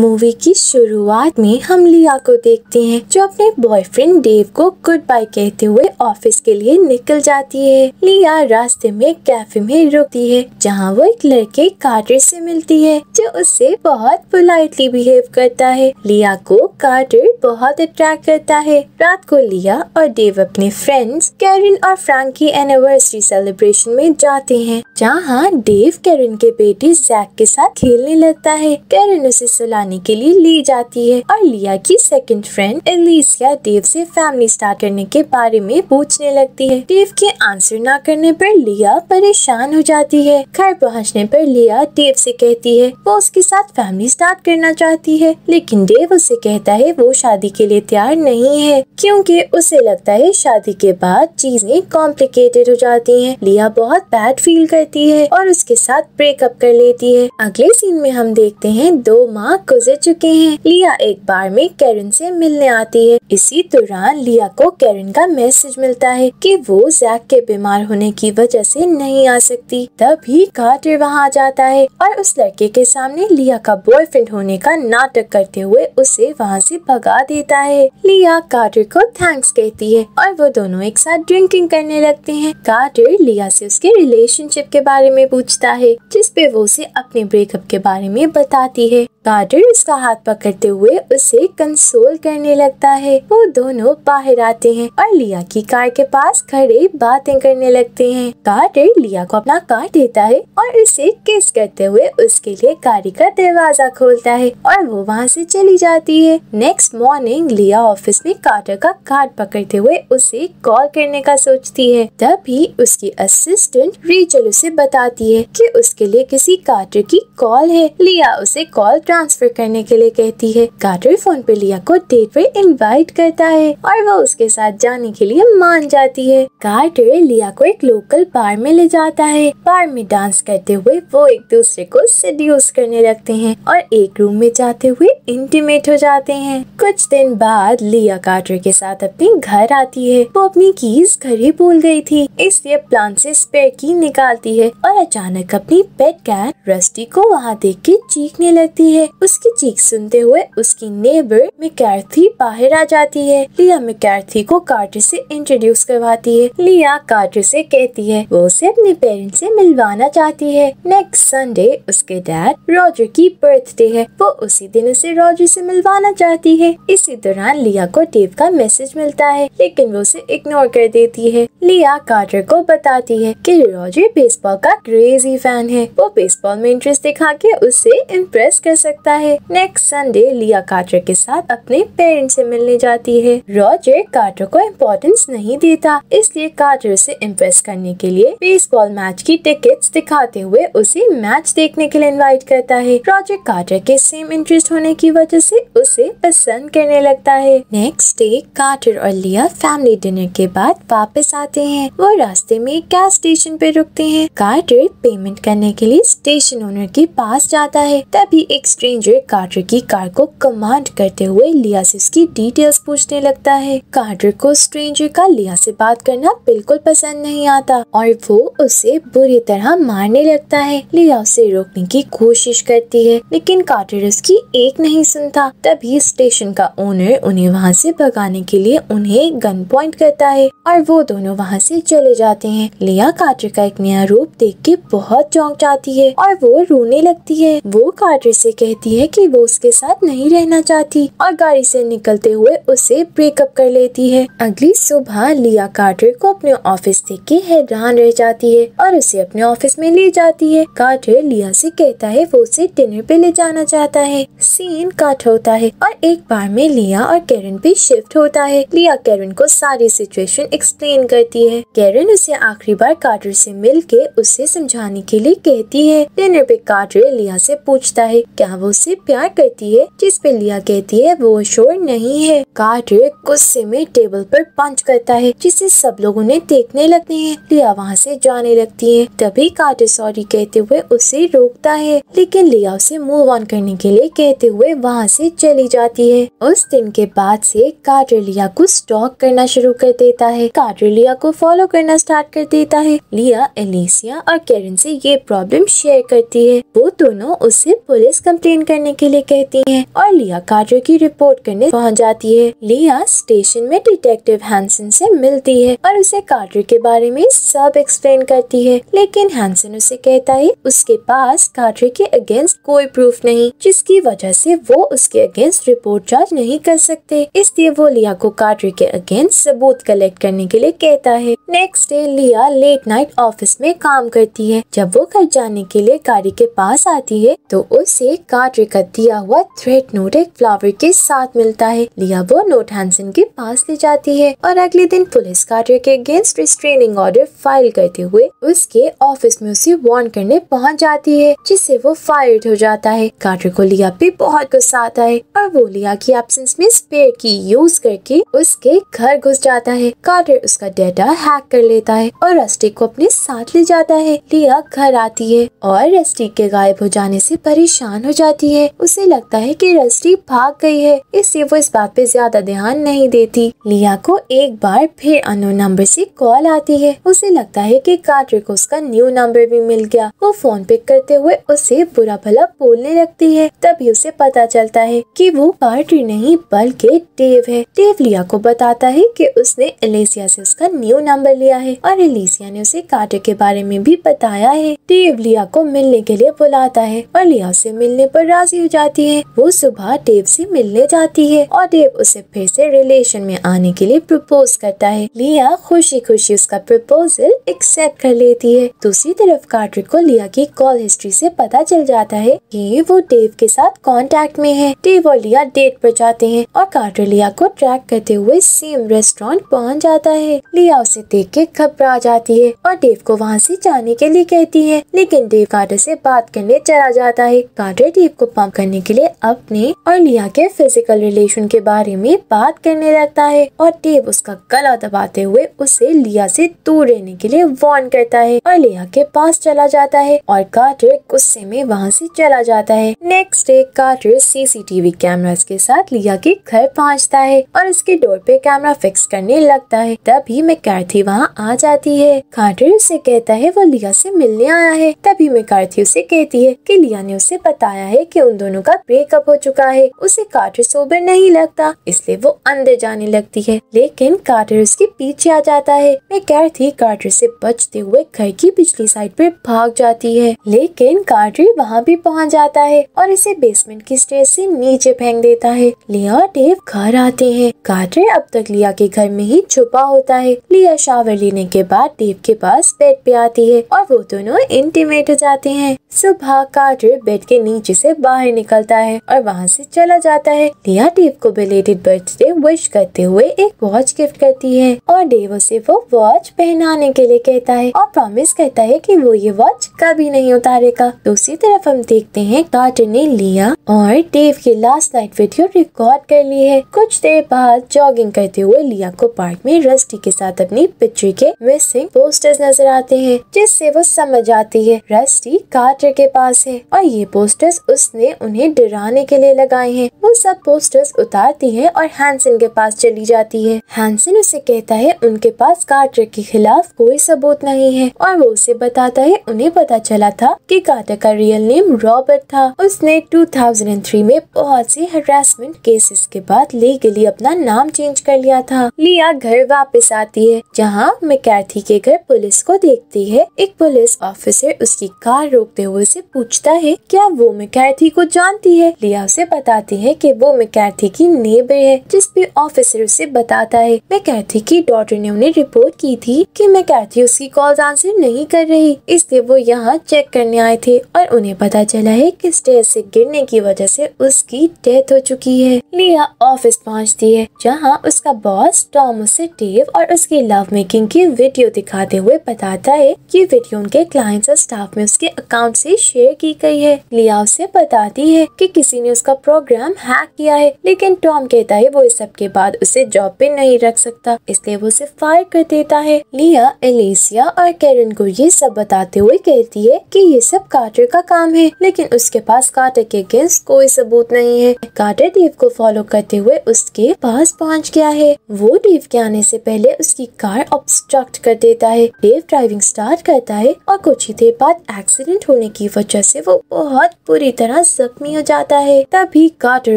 Movie की शुरुआत में हम लिया को देखते हैं जो अपने बॉयफ्रेंड डेव को गुड बाय कहते हुए ऑफिस के लिए निकल जाती है लिया रास्ते में कैफे में रुकती है जहाँ वो एक लड़के कार्टर से मिलती है जो उससे बहुत पोलाइटली बिहेव करता है लिया को कार्टर बहुत अट्रैक्ट करता है रात को लिया और डेव अपने फ्रेंड्स कैरिन और फ्रैंक की एनिवर्सरी सेलिब्रेशन में जाते हैं जहाँ डेव कैरिन के बेटे जैक के साथ खेलने लगता है कैरिन उसे सुलाने के लिए ले जाती है और लिया की सेकेंड फ्रेंड एलिसिया डेव से फैमिली स्टार्ट करने के बारे में पूछने लगती है डेव के आंसर ना करने पर लिया परेशान हो जाती है घर पहुंचने पर लिया डेव से कहती है वो उसके साथ फैमिली स्टार्ट करना चाहती है लेकिन डेव उसे कहता है वो शादी के लिए तैयार नहीं है क्योंकि उसे लगता है शादी के बाद चीजें कॉम्प्लिकेटेड हो जाती हैं। लिया बहुत बैड फील करती है और उसके साथ ब्रेकअप कर लेती है अगले सीन में हम देखते हैं दो माँ गुजर चुके हैं लिया एक बार में कैरन से मिलने आती है इसी दौरान लिया को कैरन का मैसेज मिलता है कि वो जैक के बीमार होने की वजह से नहीं आ सकती तभी कार्टर वहाँ आ जाता है और उस लड़के के सामने लिया का बॉयफ्रेंड होने का नाटक करते हुए उसे वहाँ से भगा लौटा देता है लिया कार्टर को थैंक्स कहती है और वो दोनों एक साथ ड्रिंकिंग करने लगते हैं कार्टर लिया से उसके रिलेशनशिप के बारे में पूछता है जिसपे वो उसे अपने ब्रेकअप के बारे में बताती है कार्टर उसका हाथ पकड़ते हुए उसे कंसोल करने लगता है वो दोनों बाहर आते हैं और लिया की कार के पास खड़े बातें करने लगते हैं कार्टर लिया को अपना कार देता है और उसे किस करते हुए उसके लिए गाड़ी का दरवाजा खोलता है और वो वहाँ से चली जाती है नेक्स्ट मॉर्निंग लिया ऑफिस में कार्टर का कार्ड पकड़ते हुए उसे कॉल करने का सोचती है तभी उसकी असिस्टेंट रीचल उसे बताती है की उसके लिए किसी कार्टर की कॉल है लिया उसे कॉल ट्रांसफर करने के लिए कहती है कार्टर फोन पे लिया को डेट पे इनवाइट करता है और वो उसके साथ जाने के लिए मान जाती है कार्टर लिया को एक लोकल बार में ले जाता है बार में डांस करते हुए वो एक दूसरे को सड्यूस करने लगते हैं और एक रूम में जाते हुए इंटीमेट हो जाते हैं कुछ दिन बाद लिया कार्टर के साथ अपने घर आती है वो अपनी कीज घर ही भूल गई थी इसलिए प्लान से स्पेयर की निकालती है और अचानक अपनी पेट कैट रस्टी को वहाँ देख के चीखने लगती है है उसकी चीख सुनते हुए उसकी नेबर मिकैर्थी बाहर आ जाती है लिया मिकैर्थी को कार्टर से इंट्रोड्यूस करवाती है लिया कार्टर से कहती है वो उसे अपने पेरेंट्स से मिलवाना चाहती है नेक्स्ट संडे उसके डैड रॉजर की बर्थडे है वो उसी दिन उसे रॉजर से मिलवाना चाहती है इसी दौरान लिया को डेव का मैसेज मिलता है लेकिन वो उसे इग्नोर कर देती है लिया कार्टर को बताती है कि रॉजर बेसबॉल का क्रेजी फैन है वो बेसबॉल में इंटरेस्ट दिखा के उसे इम्प्रेस कर सकती सकता है नेक्स्ट संडे लिया कार्टर के साथ अपने पेरेंट्स से मिलने जाती है रॉजर कार्टर को इम्पोर्टेंस नहीं देता इसलिए कार्टर से इम्प्रेस करने के लिए बेसबॉल मैच की टिकट दिखाते हुए उसे मैच देखने के लिए इन्वाइट करता है रॉजर कार्टर के सेम इंटरेस्ट होने की वजह से उसे पसंद करने लगता है नेक्स्ट डे कार्टर और लिया फैमिली डिनर के बाद वापस आते हैं वो रास्ते में गैस स्टेशन पे रुकते हैं कार्टर पेमेंट करने के लिए स्टेशन ओनर के पास जाता है तभी एक स्ट्रेंजर कार्टर की कार को कमांड करते हुए लिया से उसकी डिटेल्स पूछने लगता है कार्टर को स्ट्रेंजर का लिया से बात करना बिल्कुल पसंद नहीं आता और वो उसे बुरी तरह मारने लगता है लिया उसे रोकने की कोशिश करती है लेकिन कार्टर उसकी एक नहीं सुनता तभी स्टेशन का ओनर उन्हें वहाँ से भगाने के लिए उन्हें गन पॉइंट करता है और वो दोनों वहाँ से चले जाते हैं लिया कार्टर का एक नया रूप देख के बहुत चौंक जाती है और वो रोने लगती है वो कार्टर से कह कहती है कि वो उसके साथ नहीं रहना चाहती और गाड़ी से निकलते हुए उसे ब्रेकअप कर लेती है अगली सुबह लिया कार्टर को अपने ऑफिस देख के हैरान रह जाती है और उसे अपने ऑफिस में ले जाती है कार्टर लिया से कहता है वो उसे डिनर पे ले जाना चाहता है सीन कट होता है और एक बार में लिया और कैरन पे शिफ्ट होता है लिया कैरन को सारी सिचुएशन एक्सप्लेन करती है कैरन उसे आखिरी बार कार्टर से मिल के उसे समझाने के लिए कहती है डिनर पे कार्टर लिया से पूछता है क्या वो उसे प्यार करती है जिस पे लिया कहती है वो शोर नहीं है कार्ट गुस्से में टेबल पर पंच करता है जिसे सब लोग उन्हें देखने लगते हैं लिया वहाँ से जाने लगती है तभी कार्ट सॉरी कहते हुए उसे रोकता है लेकिन लिया उसे मूव ऑन करने के लिए कहते हुए वहाँ से चली जाती है उस दिन के बाद से कार्टर लिया को स्टॉक करना शुरू कर देता है कार्टर लिया को फॉलो करना स्टार्ट कर देता है लिया एलिसिया और कैरन से ये प्रॉब्लम शेयर करती है वो दोनों उसे पुलिस कंप्लेन एंटरटेन करने के लिए कहती हैं और लिया कार्टर की रिपोर्ट करने पहुंच जाती है लिया स्टेशन में डिटेक्टिव हैंसन से मिलती है और उसे कार्टर के बारे में सब एक्सप्लेन करती है लेकिन हैंसन उसे कहता है उसके पास कार्टर के अगेंस्ट कोई प्रूफ नहीं जिसकी वजह से वो उसके अगेंस्ट रिपोर्ट चार्ज नहीं कर सकते इसलिए वो लिया को कार्टर के अगेंस्ट सबूत कलेक्ट करने के लिए कहता है next day Leah late night office में काम करती है जब वो घर जाने के लिए गाड़ी के पास आती है तो उसे का कार्ड का दिया हुआ थ्रेड नोट एक फ्लावर के साथ मिलता है लिया वो नोट हैंसन के पास ले जाती है और अगले दिन पुलिस कार्य के अगेंस्ट रिस्ट्रेनिंग ऑर्डर फाइल करते हुए उसके ऑफिस में उसे वार्न करने पहुंच जाती है जिससे वो फायर हो जाता है कार्टर को लिया पे बहुत गुस्सा आता है और वो लिया की एबसेंस में स्पेयर की यूज करके उसके घर घुस जाता है कार्टर उसका डेटा हैक कर लेता है और रस्टी को अपने साथ ले जाता है लिया घर आती है और रस्टी के गायब हो जाने से परेशान हो जाती है उसे लगता है कि रस्टी भाग गई है इसलिए वो इस बात पे ज्यादा ध्यान नहीं देती लिया को एक बार फिर अनु नंबर से कॉल आती है उसे लगता है कि कार्टर को उसका न्यू नंबर भी मिल गया वो फोन पिक करते हुए उसे बुरा भला बोलने लगती है तभी उसे पता चलता है कि वो कार्टर नहीं बल्कि डेव है डेव लिया को बताता है कि उसने एलेसिया से उसका न्यू नंबर लिया है और एलेसिया ने उसे कार्टर के बारे में भी बताया है डेव लिया को मिलने के लिए बुलाता है और लिया उसे मिलने पर राजी हो जाती है वो सुबह देव से मिलने जाती है और देव उसे फिर से रिलेशन में आने के लिए प्रपोज करता है लिया खुशी खुशी उसका प्रपोजल एक्सेप्ट कर लेती है दूसरी तरफ कार्टर को लिया की कॉल हिस्ट्री से पता चल जाता है कि वो देव के साथ कांटेक्ट में है देव और लिया डेट पर जाते हैं और कार्टर लिया को ट्रैक करते हुए सेम रेस्टोरेंट पहुंच जाता है लिया उसे देख के घबरा जाती है और देव को वहाँ से जाने के लिए कहती है लेकिन देव कार्टर से बात करने चला जाता है कार्टर संदीप को पंप करने के लिए अपने और लिया के फिजिकल रिलेशन के बारे में बात करने लगता है और देव उसका गला दबाते हुए उसे लिया से दूर रहने के लिए वार्न करता है और लिया के पास चला जाता है और कार्टर गुस्से में वहाँ से चला जाता है next day Carter CCTV cameras के साथ लिया के घर पहुँचता है और उसके डोर पे कैमरा फिक्स करने लगता है तभी मैकार्थी वहाँ आ जाती है कार्टर उसे कहता है वो लिया से मिलने आया है तभी मैकार्थी उसे कहती है की लिया ने उसे बताया है कि उन दोनों का ब्रेकअप हो चुका है उसे कार्टर सोबर नहीं लगता इसलिए वो अंदर जाने लगती है लेकिन कार्टर उसके पीछे आ जाता है मैं थी कार्टर से बचते हुए घर की पिछली साइड पर भाग जाती है लेकिन कार्टर वहाँ भी पहुँच जाता है और इसे बेसमेंट की स्टेज से नीचे फेंक देता है लिया और डेव घर आते हैं कार्टर अब तक लिया के घर में ही छुपा होता है लिया शावर लेने के बाद डेव के पास बेड पे आती है और वो दोनों इंटीमेट हो जाते हैं सुबह कार्टर बेड के नीचे से बाहर निकलता है और वहाँ से चला जाता है दिया डेव को बिलेटेड बर्थडे विश करते हुए एक वॉच गिफ्ट करती है और डेव उसे वो वॉच पहनाने के लिए कहता है और प्रॉमिस कहता है कि वो ये वॉच कभी नहीं उतारेगा दूसरी तरफ हम देखते हैं कार्टर ने लिया और डेव की लास्ट नाइट वीडियो रिकॉर्ड कर ली है कुछ देर बाद जॉगिंग करते हुए लिया को पार्क में रस्टी के साथ अपनी पिक्चर के मिसिंग पोस्टर्स नजर आते हैं जिससे वो समझ आती है रस्टी कार्टर के पास है और ये पोस्टर्स उसने उन्हें डराने के लिए लगाए हैं वो सब पोस्टर्स उतारती है और हैंसन के पास चली जाती है हैंसन उसे कहता है उनके पास कार्टर के खिलाफ कोई सबूत नहीं है और वो उसे बताता है उन्हें पता चला था कि कार्टर का रियल नेम रॉबर्ट था उसने 2003 में बहुत से हरासमेंट केसेस के बाद लीगली अपना नाम चेंज कर लिया था लिया घर वापस आती है जहाँ मैकैथी के घर पुलिस को देखती है एक पुलिस ऑफिसर उसकी कार रोकते हुए उसे पूछता है क्या वो मैके मैकैथी को जानती है लिया उसे बताती है कि वो मैकैथी की नेबर है जिस पे ऑफिसर उसे बताता है मैकैथी की डॉटर ने उन्हें रिपोर्ट की थी कि मैकैथी उसकी कॉल आंसर नहीं कर रही इसलिए वो यहाँ चेक करने आए थे और उन्हें पता चला है कि स्टेज से गिरने की वजह से उसकी डेथ हो चुकी है लिया ऑफिस पहुँचती है जहाँ उसका बॉस टॉम उसे टेव और उसकी लव मेकिंग की वीडियो दिखाते हुए बताता है कि वीडियो उनके क्लाइंट्स और स्टाफ में उसके अकाउंट से शेयर की गई है लिया उसे बताती है कि किसी ने उसका प्रोग्राम हैक किया है लेकिन टॉम कहता है वो इस सब के बाद उसे जॉब पे नहीं रख सकता इसलिए वो उसे फायर कर देता है लिया एलिसिया और कैरन को ये सब बताते हुए कहती है कि ये सब कार्टर का काम है लेकिन उसके पास कार्टर के अगेंस्ट कोई सबूत नहीं है कार्टर डेव को फॉलो करते हुए उसके पास पहुंच गया है वो डेव के आने से पहले उसकी कार ऑब्स्ट्रक्ट कर देता है डेव ड्राइविंग स्टार्ट करता है और कुछ ही देर बाद एक्सीडेंट होने की वजह से वो बहुत बुरी तरह जख्मी हो जाता है तभी कार्टर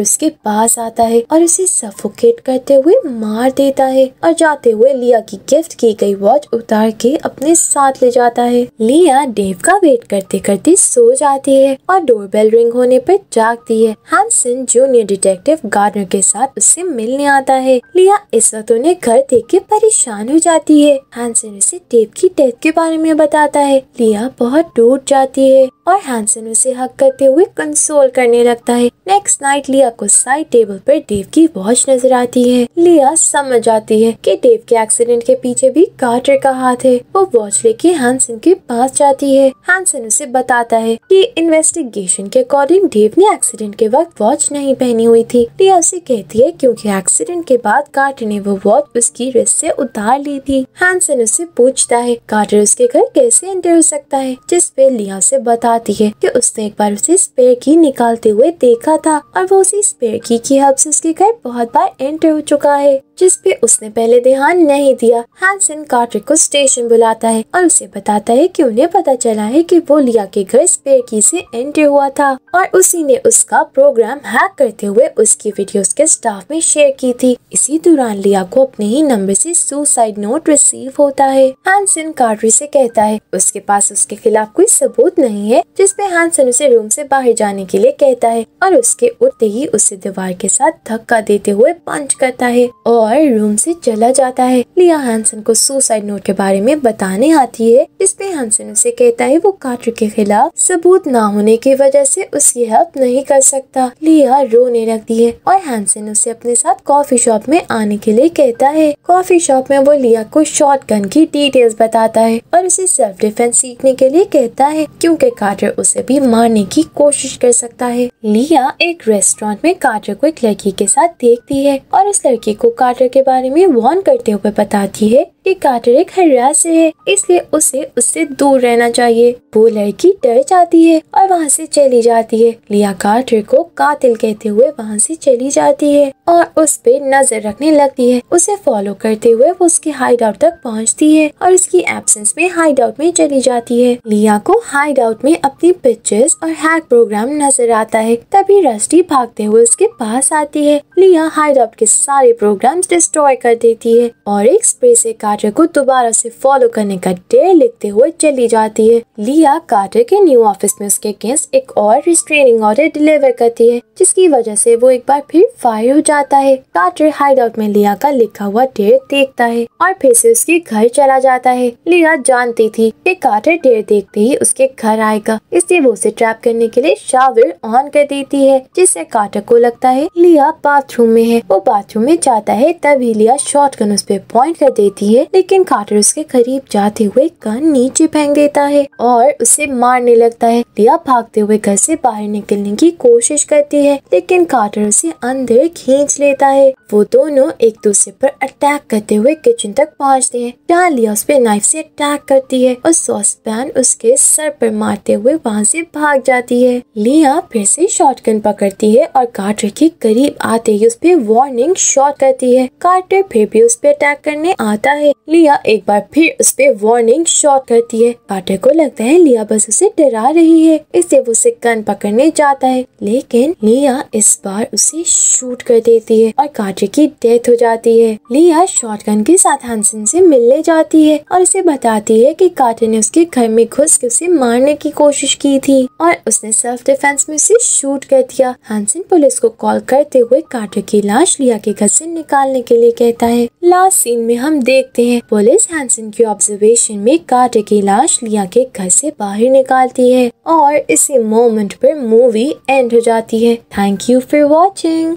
उसके पास आता है और उसे सफोकेट करते हुए मार देता है और जाते हुए लिया की गिफ्ट की गई वॉच उतार के अपने साथ ले जाता है लिया डेव का वेट करते करते सो जाती है और डोरबेल रिंग होने पर जागती है हैंसन जूनियर डिटेक्टिव गार्डनर के साथ उससे मिलने आता है लिया इस वक्त उन्हें घर देख के परेशान हो जाती है हैंसन उसे डेव की डेथ के बारे में बताता है लिया बहुत टूट जाती है और हैंसन उसे हक करते हुए हुए कंसोल करने लगता है नेक्स्ट नाइट लिया को साइड टेबल पर देव की वॉच नजर आती है लिया समझ आती है कि देव के एक्सीडेंट के पीछे भी कार्टर का हाथ है वो वॉच लेके हैंसन के पास जाती है हैंसन उसे बताता है कि इन्वेस्टिगेशन के अकॉर्डिंग देव ने एक्सीडेंट के वक्त वॉच नहीं पहनी हुई थी लिया उसे कहती है क्योंकि एक्सीडेंट के बाद कार्टर ने वो वॉच उसकी रिस्ट से उतार ली थी हैंसन उसे पूछता है कार्टर उसके घर कैसे एंटर हो सकता है जिस पे लिया उसे बताती है कि उसने एक बार उसे स्पेयर की निकालते हुए देखा था और वो उसी स्पेयर की की हेल्प से उसके घर बहुत बार एंटर हो चुका है जिस पे उसने पहले ध्यान नहीं दिया हैंसन कार्ट्रिक को स्टेशन बुलाता है और उसे बताता है कि उन्हें पता चला है कि वो लिया के घर स्पेयर की से एंटर हुआ था और उसी ने उसका प्रोग्राम हैक करते हुए उसकी वीडियो के स्टाफ में शेयर की थी इसी दौरान लिया को अपने ही नंबर से सुसाइड नोट रिसीव होता है हैंसन कार्ट्री से कहता है उसके पास उसके खिलाफ कोई सबूत नहीं है जिसपे हैंसन उसे रूम से बाहर बाहर जाने के लिए कहता है और उसके उठते ही उसे दीवार के साथ धक्का देते हुए पंच करता है और रूम से चला जाता है लिया हैंसन को सुसाइड नोट के बारे में बताने आती है इसमें हैंसन उसे कहता है वो काटर के खिलाफ सबूत न होने की वजह से उसकी हेल्प नहीं कर सकता लिया रोने लगती है और हैंसन उसे अपने साथ कॉफी शॉप में आने के लिए कहता है कॉफी शॉप में वो लिया को शॉर्ट गन की डिटेल्स बताता है और उसे सेल्फ डिफेंस सीखने के लिए कहता है क्योंकि कार्टर उसे भी मारने की कोशिश कोशिश कर सकता है लिया एक रेस्टोरेंट में कार्टर को एक लड़की के साथ देखती है और उस लड़की को कार्टर के बारे में वॉर्न करते हुए बताती है कि कार्टरिक हर्रास से है इसलिए उसे उससे दूर रहना चाहिए वो लड़की डर जाती है और वहाँ से चली जाती है लिया कार्टर को कातिल कहते हुए वहाँ से चली जाती है और उस पे नजर रखने लगती है उसे फॉलो करते हुए वो उसके हाइड आउट तक पहुँचती है और उसकी एबसेंस में हाइड आउट में चली जाती है लिया को हाइड आउट में अपनी पिक्चर्स और हैक प्रोग्राम नजर आता है तभी रस्टी भागते हुए उसके पास आती है लिया हाइड आउट के सारे प्रोग्राम डिस्ट्रॉय कर देती है और एक स्प्रे से काट कार्टर को दोबारा से फॉलो करने का डेर लिखते हुए चली जाती है लिया कार्टर के न्यू ऑफिस में उसके अगेंस्ट एक और रिस्ट्रेनिंग ऑर्डर डिलीवर करती है जिसकी वजह से वो एक बार फिर फायर हो जाता है कार्टर हाइड आउट में लिया का लिखा हुआ डेर देखता है और फिर से उसके घर चला जाता है लिया जानती थी की कार्टर डेर देखते ही उसके घर आएगा इसलिए वो उसे ट्रैप करने के लिए शावर ऑन कर देती है जिससे कार्टर को लगता है लिया बाथरूम में है वो बाथरूम में जाता है तभी लिया शॉर्ट गन उस पर पॉइंट कर देती है है लेकिन कार्टर उसके करीब जाते हुए गन नीचे फेंक देता है और उसे मारने लगता है लिया भागते हुए घर से बाहर निकलने की कोशिश करती है लेकिन कार्टर उसे अंदर खींच लेता है वो दोनों एक दूसरे पर अटैक करते हुए किचन तक पहुंचते हैं जहाँ लिया उस पर नाइफ से अटैक करती है और सॉस पैन उसके सर पर मारते हुए वहाँ से भाग जाती है लिया फिर से शॉटगन पकड़ती है और कार्टर के करीब आते ही उस पर वार्निंग शॉट करती है कार्टर फिर भी उस पर अटैक करने आता है लिया एक बार फिर उस पर वार्निंग शॉट करती है कार्टर को लगता है लिया बस उसे डरा रही है इससे वो उसे गन पकड़ने जाता है लेकिन लिया इस बार उसे शूट कर देती है और कार्टर की डेथ हो जाती है लिया शॉर्ट गन के साथ हंसन से मिलने जाती है और उसे बताती है कि कार्टर ने उसके घर में घुस के उसे मारने की कोशिश की थी और उसने सेल्फ डिफेंस में उसे शूट कर दिया हंसन पुलिस को कॉल करते हुए कार्टर की लाश लिया के घर से निकालने के लिए कहता है लास्ट सीन में हम देखते हैं पुलिस हैंसन की ऑब्जर्वेशन में काटे की लाश लिया के घर से बाहर निकालती है और इसी मोमेंट पर मूवी एंड हो जाती है थैंक यू फॉर वॉचिंग